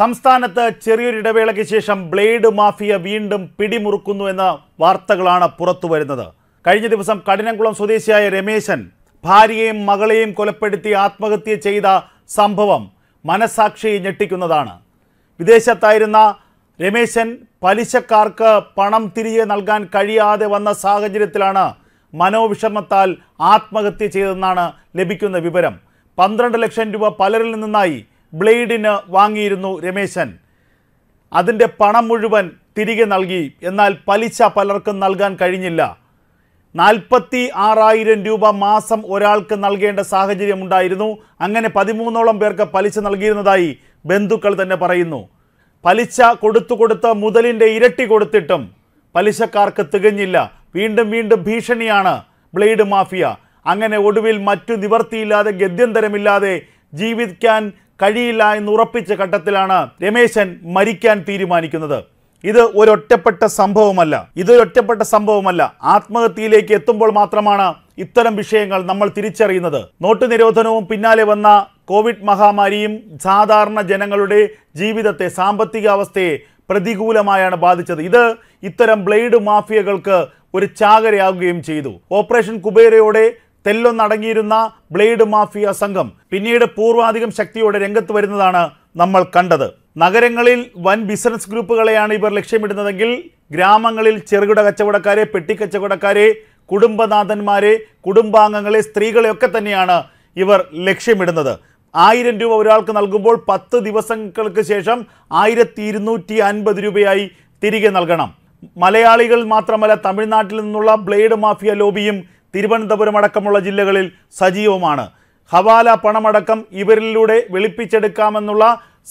സംസ്ഥാനത്ത് ഇടവേളയ്ക്ക് ശേഷം ബ്ലേഡ് മാഫിയ വീണ്ടും പിടിമുറുക്കുന്നു എന്ന വാർത്തകളാണ് പുറത്തു വരുന്നത് കഴിഞ്ഞ ദിവസം കഠിനംകുളം സ്വദേശിയായ രമേശൻ ഭാര്യയെയും മകളെയും കൊലപ്പെടുത്തി ആത്മഹത്യ ചെയ്ത സംഭവം മനസാക്ഷിയെ ഞെട്ടിക്കുന്നതാണ് വിദേശത്തായിരുന്ന രമേശൻ പലിശക്കാർക്ക് പണം തിരികെ നൽകാൻ കഴിയാതെ വന്ന സാഹചര്യത്തിലാണ് മനോവിഷമത്താൽ ആത്മഹത്യ ചെയ്തതെന്നാണ് ലഭിക്കുന്ന വിവരം പന്ത്രണ്ട് ലക്ഷം രൂപ പലരിൽ നിന്നായി ബ്ലേഡിന് വാങ്ങിയിരുന്നു രമേശൻ അതിൻ്റെ പണം മുഴുവൻ തിരികെ നൽകി എന്നാൽ പലിശ പലർക്കും നൽകാൻ കഴിഞ്ഞില്ല നാൽപ്പത്തി ആറായിരം രൂപ മാസം ഒരാൾക്ക് നൽകേണ്ട സാഹചര്യമുണ്ടായിരുന്നു അങ്ങനെ പതിമൂന്നോളം പേർക്ക് പലിശ നൽകിയിരുന്നതായി ബന്ധുക്കൾ തന്നെ പറയുന്നു പലിശ കൊടുത്തു കൊടുത്ത് മുതലിൻ്റെ ഇരട്ടി കൊടുത്തിട്ടും പലിശക്കാർക്ക് തികഞ്ഞില്ല വീണ്ടും വീണ്ടും ഭീഷണിയാണ് ബ്ലേഡ് മാഫിയ അങ്ങനെ ഒടുവിൽ മറ്റു നിവർത്തിയില്ലാതെ ഗദ്യന്തരമില്ലാതെ ജീവിക്കാൻ കഴിയില്ല എന്ന് ഉറപ്പിച്ച ഘട്ടത്തിലാണ് രമേശൻ മരിക്കാൻ തീരുമാനിക്കുന്നത് ഇത് ഒരൊറ്റപ്പെട്ട സംഭവമല്ല ഇതൊരൊറ്റപ്പെട്ട സംഭവമല്ല ആത്മഹത്യയിലേക്ക് എത്തുമ്പോൾ മാത്രമാണ് ഇത്തരം വിഷയങ്ങൾ നമ്മൾ തിരിച്ചറിയുന്നത് നോട്ട് നിരോധനവും പിന്നാലെ വന്ന കോവിഡ് മഹാമാരിയും സാധാരണ ജനങ്ങളുടെ ജീവിതത്തെ സാമ്പത്തിക അവസ്ഥയെ പ്രതികൂലമായാണ് ബാധിച്ചത് ഇത് ഇത്തരം ബ്ലേഡ് മാഫിയകൾക്ക് ഒരു ചാകരയാകുകയും ചെയ്തു ഓപ്പറേഷൻ കുബേരയോടെ തെല്ലൊന്നടങ്ങിയിരുന്ന ബ്ലേഡ് മാഫിയ സംഘം പിന്നീട് പൂർവാധികം ശക്തിയോടെ രംഗത്ത് വരുന്നതാണ് നമ്മൾ കണ്ടത് നഗരങ്ങളിൽ വൻ ബിസിനസ് ഗ്രൂപ്പുകളെയാണ് ഇവർ ലക്ഷ്യമിടുന്നതെങ്കിൽ ഗ്രാമങ്ങളിൽ ചെറുകിട കച്ചവടക്കാരെ പെട്ടിക്കച്ചവടക്കാരെ കുടുംബനാഥന്മാരെ കുടുംബാംഗങ്ങളെ സ്ത്രീകളെയൊക്കെ തന്നെയാണ് ഇവർ ലക്ഷ്യമിടുന്നത് ആയിരം രൂപ ഒരാൾക്ക് നൽകുമ്പോൾ പത്ത് ദിവസങ്ങൾക്ക് ശേഷം ആയിരത്തി ഇരുന്നൂറ്റി അൻപത് രൂപയായി തിരികെ നൽകണം മലയാളികൾ മാത്രമല്ല തമിഴ്നാട്ടിൽ നിന്നുള്ള ബ്ലേഡ് മാഫിയ ലോബിയും തിരുവനന്തപുരം അടക്കമുള്ള ജില്ലകളിൽ സജീവമാണ് ഹവാല പണമടക്കം ഇവരിലൂടെ വെളുപ്പിച്ചെടുക്കാമെന്നുള്ള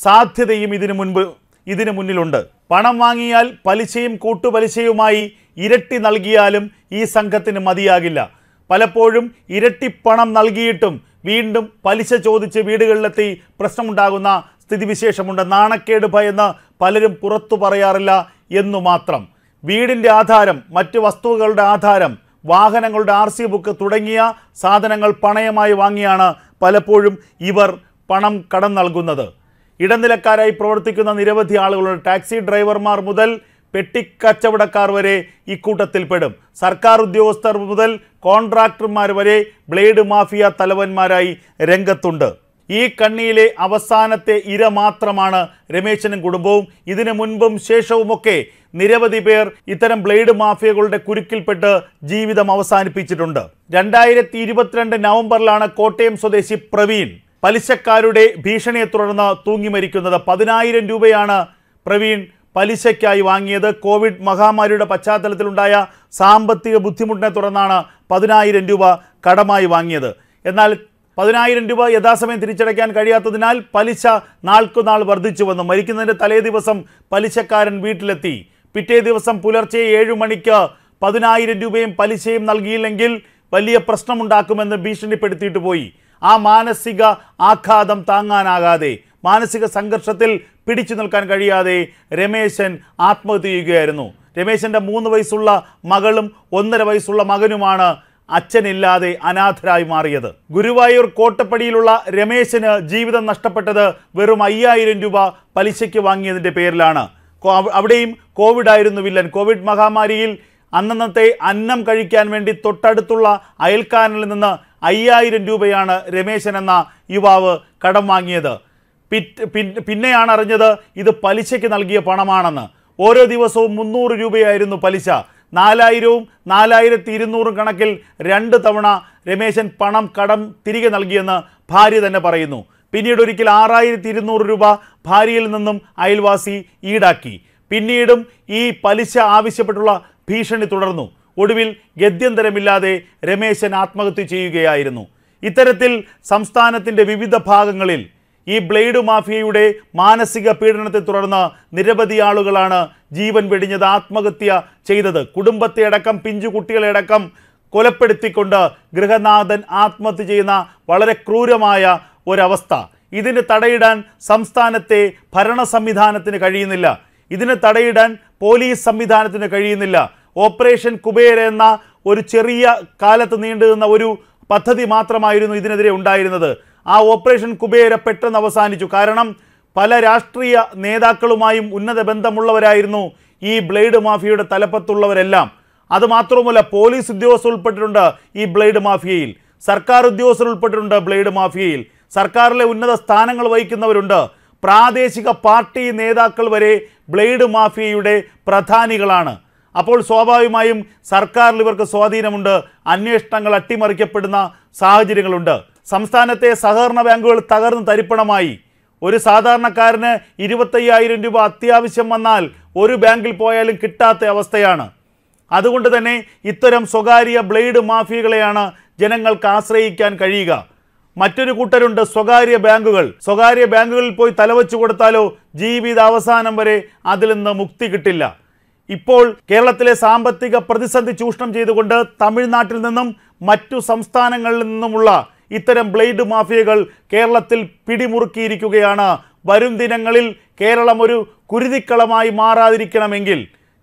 സാധ്യതയും ഇതിനു മുൻപ് ഇതിനു മുന്നിലുണ്ട് പണം വാങ്ങിയാൽ പലിശയും കൂട്ടുപലിശയുമായി ഇരട്ടി നൽകിയാലും ഈ സംഘത്തിന് മതിയാകില്ല പലപ്പോഴും ഇരട്ടി പണം നൽകിയിട്ടും വീണ്ടും പലിശ ചോദിച്ച് വീടുകളിലെത്തി പ്രശ്നമുണ്ടാകുന്ന സ്ഥിതിവിശേഷമുണ്ട് നാണക്കേട് ഭയന്ന് പലരും പുറത്തു പറയാറില്ല എന്നു മാത്രം വീടിൻ്റെ ആധാരം മറ്റ് വസ്തുക്കളുടെ ആധാരം വാഹനങ്ങളുടെ ആർ സി ബുക്ക് തുടങ്ങിയ സാധനങ്ങൾ പണയമായി വാങ്ങിയാണ് പലപ്പോഴും ഇവർ പണം കടം നൽകുന്നത് ഇടനിലക്കാരായി പ്രവർത്തിക്കുന്ന നിരവധി ആളുകളുടെ ടാക്സി ഡ്രൈവർമാർ മുതൽ പെട്ടിക്കച്ചവടക്കാർ വരെ ഇക്കൂട്ടത്തിൽപ്പെടും സർക്കാർ ഉദ്യോഗസ്ഥർ മുതൽ കോൺട്രാക്ടർമാർ വരെ ബ്ലേഡ് മാഫിയ തലവന്മാരായി രംഗത്തുണ്ട് ഈ കണ്ണിയിലെ അവസാനത്തെ ഇര മാത്രമാണ് രമേശനും കുടുംബവും ഇതിനു മുൻപും ശേഷവുമൊക്കെ നിരവധി പേർ ഇത്തരം ബ്ലേഡ് മാഫിയകളുടെ കുരുക്കിൽപ്പെട്ട് ജീവിതം അവസാനിപ്പിച്ചിട്ടുണ്ട് രണ്ടായിരത്തി ഇരുപത്തിരണ്ട് നവംബറിലാണ് കോട്ടയം സ്വദേശി പ്രവീൺ പലിശക്കാരുടെ ഭീഷണിയെ തുടർന്ന് മരിക്കുന്നത് പതിനായിരം രൂപയാണ് പ്രവീൺ പലിശയ്ക്കായി വാങ്ങിയത് കോവിഡ് മഹാമാരിയുടെ പശ്ചാത്തലത്തിലുണ്ടായ സാമ്പത്തിക ബുദ്ധിമുട്ടിനെ തുടർന്നാണ് പതിനായിരം രൂപ കടമായി വാങ്ങിയത് എന്നാൽ പതിനായിരം രൂപ യഥാസമയം തിരിച്ചടയ്ക്കാൻ കഴിയാത്തതിനാൽ പലിശ നാൾക്കുനാൾ വന്നു മരിക്കുന്നതിൻ്റെ തലേ ദിവസം പലിശക്കാരൻ വീട്ടിലെത്തി പിറ്റേ ദിവസം പുലർച്ചെ ഏഴു മണിക്ക് പതിനായിരം രൂപയും പലിശയും നൽകിയില്ലെങ്കിൽ വലിയ പ്രശ്നമുണ്ടാക്കുമെന്ന് ഭീഷണിപ്പെടുത്തിയിട്ട് പോയി ആ മാനസിക ആഘാതം താങ്ങാനാകാതെ മാനസിക സംഘർഷത്തിൽ പിടിച്ചു നിൽക്കാൻ കഴിയാതെ രമേശൻ ആത്മഹത്യ ചെയ്യുകയായിരുന്നു രമേശൻ്റെ മൂന്ന് വയസ്സുള്ള മകളും ഒന്നര വയസ്സുള്ള മകനുമാണ് അച്ഛനില്ലാതെ അനാഥരായി മാറിയത് ഗുരുവായൂർ കോട്ടപ്പടിയിലുള്ള രമേശിന് ജീവിതം നഷ്ടപ്പെട്ടത് വെറും അയ്യായിരം രൂപ പലിശയ്ക്ക് വാങ്ങിയതിൻ്റെ പേരിലാണ് അവിടെയും കോവിഡ് ആയിരുന്നു വില്ലൻ കോവിഡ് മഹാമാരിയിൽ അന്നന്നത്തെ അന്നം കഴിക്കാൻ വേണ്ടി തൊട്ടടുത്തുള്ള അയൽക്കാരനിൽ നിന്ന് അയ്യായിരം രൂപയാണ് രമേശൻ എന്ന യുവാവ് കടം വാങ്ങിയത് പിന്നെയാണ് അറിഞ്ഞത് ഇത് പലിശയ്ക്ക് നൽകിയ പണമാണെന്ന് ഓരോ ദിവസവും മുന്നൂറ് രൂപയായിരുന്നു പലിശ നാലായിരവും നാലായിരത്തി ഇരുന്നൂറും കണക്കിൽ രണ്ട് തവണ രമേശൻ പണം കടം തിരികെ നൽകിയെന്ന് ഭാര്യ തന്നെ പറയുന്നു പിന്നീട് ഒരിക്കൽ ആറായിരത്തി ഇരുന്നൂറ് രൂപ ഭാര്യയിൽ നിന്നും അയൽവാസി ഈടാക്കി പിന്നീടും ഈ പലിശ ആവശ്യപ്പെട്ടുള്ള ഭീഷണി തുടർന്നു ഒടുവിൽ ഗദ്യന്തരമില്ലാതെ രമേശൻ ആത്മഹത്യ ചെയ്യുകയായിരുന്നു ഇത്തരത്തിൽ സംസ്ഥാനത്തിൻ്റെ വിവിധ ഭാഗങ്ങളിൽ ഈ ബ്ലേഡ് മാഫിയയുടെ മാനസിക പീഡനത്തെ തുടർന്ന് നിരവധി ആളുകളാണ് ജീവൻ വെടിഞ്ഞത് ആത്മഹത്യ ചെയ്തത് കുടുംബത്തെ അടക്കം പിഞ്ചു കുട്ടികളെ അടക്കം കൊലപ്പെടുത്തിക്കൊണ്ട് ഗൃഹനാഥൻ ആത്മഹത്യ ചെയ്യുന്ന വളരെ ക്രൂരമായ ഒരവസ്ഥ ഇതിന് തടയിടാൻ സംസ്ഥാനത്തെ ഭരണ സംവിധാനത്തിന് കഴിയുന്നില്ല ഇതിന് തടയിടാൻ പോലീസ് സംവിധാനത്തിന് കഴിയുന്നില്ല ഓപ്പറേഷൻ കുബേര എന്ന ഒരു ചെറിയ കാലത്ത് നീണ്ടുനിന്ന ഒരു പദ്ധതി മാത്രമായിരുന്നു ഇതിനെതിരെ ഉണ്ടായിരുന്നത് ആ ഓപ്പറേഷൻ കുബേര പെട്ടെന്ന് അവസാനിച്ചു കാരണം പല രാഷ്ട്രീയ നേതാക്കളുമായും ഉന്നത ബന്ധമുള്ളവരായിരുന്നു ഈ ബ്ലേഡ് മാഫിയയുടെ തലപ്പത്തുള്ളവരെല്ലാം അതുമാത്രവുമല്ല പോലീസ് ഉദ്യോഗസ്ഥർ ഉൾപ്പെട്ടിട്ടുണ്ട് ഈ ബ്ലേഡ് മാഫിയയിൽ സർക്കാർ ഉദ്യോഗസ്ഥർ ഉൾപ്പെട്ടിട്ടുണ്ട് ബ്ലേഡ് മാഫിയയിൽ സർക്കാരിലെ ഉന്നത സ്ഥാനങ്ങൾ വഹിക്കുന്നവരുണ്ട് പ്രാദേശിക പാർട്ടി നേതാക്കൾ വരെ ബ്ലേഡ് മാഫിയയുടെ പ്രധാനികളാണ് അപ്പോൾ സ്വാഭാവികമായും സർക്കാരിൽ ഇവർക്ക് സ്വാധീനമുണ്ട് അന്വേഷണങ്ങൾ അട്ടിമറിക്കപ്പെടുന്ന സാഹചര്യങ്ങളുണ്ട് സംസ്ഥാനത്തെ സഹകരണ ബാങ്കുകൾ തകർന്ന് തരിപ്പണമായി ഒരു സാധാരണക്കാരന് ഇരുപത്തയ്യായിരം രൂപ അത്യാവശ്യം വന്നാൽ ഒരു ബാങ്കിൽ പോയാലും കിട്ടാത്ത അവസ്ഥയാണ് അതുകൊണ്ട് തന്നെ ഇത്തരം സ്വകാര്യ ബ്ലേഡ് മാഫിയകളെയാണ് ജനങ്ങൾക്ക് ആശ്രയിക്കാൻ കഴിയുക മറ്റൊരു കൂട്ടരുണ്ട് സ്വകാര്യ ബാങ്കുകൾ സ്വകാര്യ ബാങ്കുകളിൽ പോയി തലവച്ചു കൊടുത്താലോ അവസാനം വരെ അതിൽ നിന്ന് മുക്തി കിട്ടില്ല ഇപ്പോൾ കേരളത്തിലെ സാമ്പത്തിക പ്രതിസന്ധി ചൂഷണം ചെയ്തുകൊണ്ട് തമിഴ്നാട്ടിൽ നിന്നും മറ്റു സംസ്ഥാനങ്ങളിൽ നിന്നുമുള്ള ഇത്തരം ബ്ലേഡ് മാഫിയകൾ കേരളത്തിൽ പിടിമുറുക്കിയിരിക്കുകയാണ് വരും ദിനങ്ങളിൽ കേരളം ഒരു കുരുതിക്കളമായി മാറാതിരിക്കണമെങ്കിൽ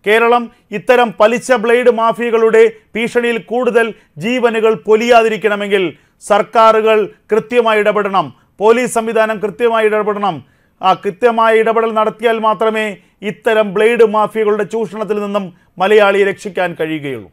കേരളം ഇത്തരം പലിശ ബ്ലേഡ് മാഫിയകളുടെ ഭീഷണിയിൽ കൂടുതൽ ജീവനുകൾ പൊലിയാതിരിക്കണമെങ്കിൽ സർക്കാരുകൾ കൃത്യമായി ഇടപെടണം പോലീസ് സംവിധാനം കൃത്യമായി ഇടപെടണം ആ കൃത്യമായ ഇടപെടൽ നടത്തിയാൽ മാത്രമേ ഇത്തരം ബ്ലേഡ് മാഫിയകളുടെ ചൂഷണത്തിൽ നിന്നും മലയാളിയെ രക്ഷിക്കാൻ കഴിയുകയുള്ളൂ